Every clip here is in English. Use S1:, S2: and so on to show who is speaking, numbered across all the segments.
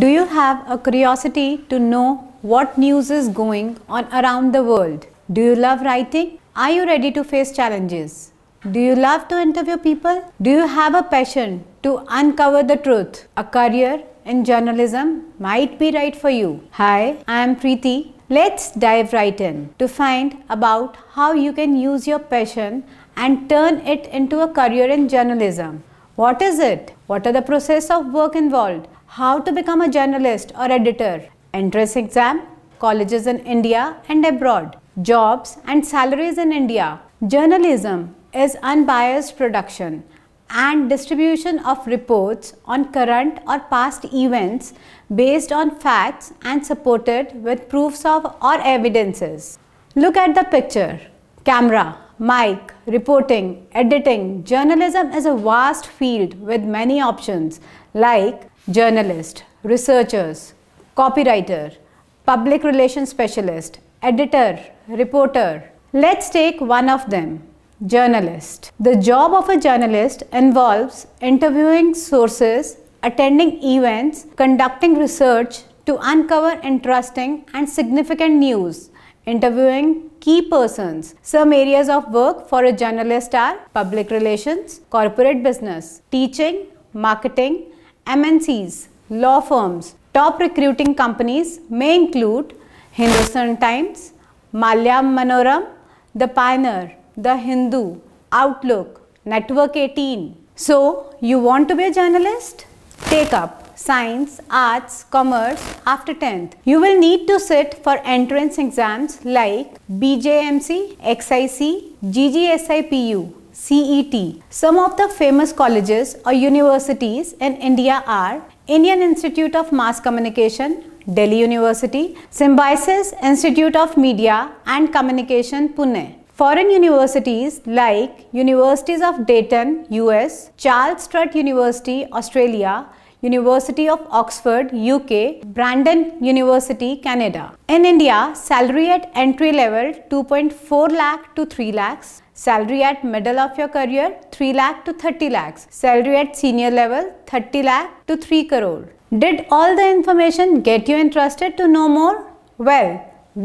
S1: Do you have a curiosity to know what news is going on around the world? Do you love writing? Are you ready to face challenges? Do you love to interview people? Do you have a passion to uncover the truth? A career in journalism might be right for you. Hi, I am Preeti. Let's dive right in to find about how you can use your passion and turn it into a career in journalism. What is it? What are the process of work involved? How to become a journalist or editor, entrance exam, colleges in India and abroad, jobs and salaries in India. Journalism is unbiased production and distribution of reports on current or past events based on facts and supported with proofs of or evidences. Look at the picture. Camera, mic, reporting, editing. Journalism is a vast field with many options like journalist, researchers, copywriter, public relations specialist, editor, reporter. Let's take one of them, journalist. The job of a journalist involves interviewing sources, attending events, conducting research to uncover interesting and significant news, interviewing key persons. Some areas of work for a journalist are public relations, corporate business, teaching, marketing, MNCs, law firms. Top recruiting companies may include Hindustan Times, Malayam Manoram, The Pioneer, The Hindu, Outlook, Network 18. So, you want to be a journalist? Take up science, arts, commerce after 10th. You will need to sit for entrance exams like BJMC, XIC, GGSIPU CET. Some of the famous colleges or universities in India are Indian Institute of Mass Communication, Delhi University, Symbiosis Institute of Media and Communication, Pune. Foreign universities like Universities of Dayton, US, Charles Strutt University, Australia, University of Oxford, UK, Brandon University, Canada. In India, salary at entry level 2.4 lakh to 3 lakhs, Salary at middle of your career 3 lakh to 30 lakhs. Salary at senior level 30 lakh to 3 crore. Did all the information get you interested to know more? Well,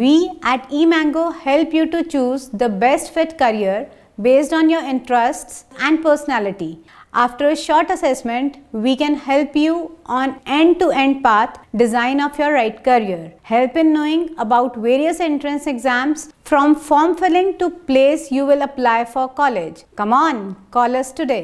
S1: we at eMango help you to choose the best fit career based on your interests and personality. After a short assessment, we can help you on end-to-end -end path design of your right career. Help in knowing about various entrance exams from form filling to place you will apply for college. Come on, call us today.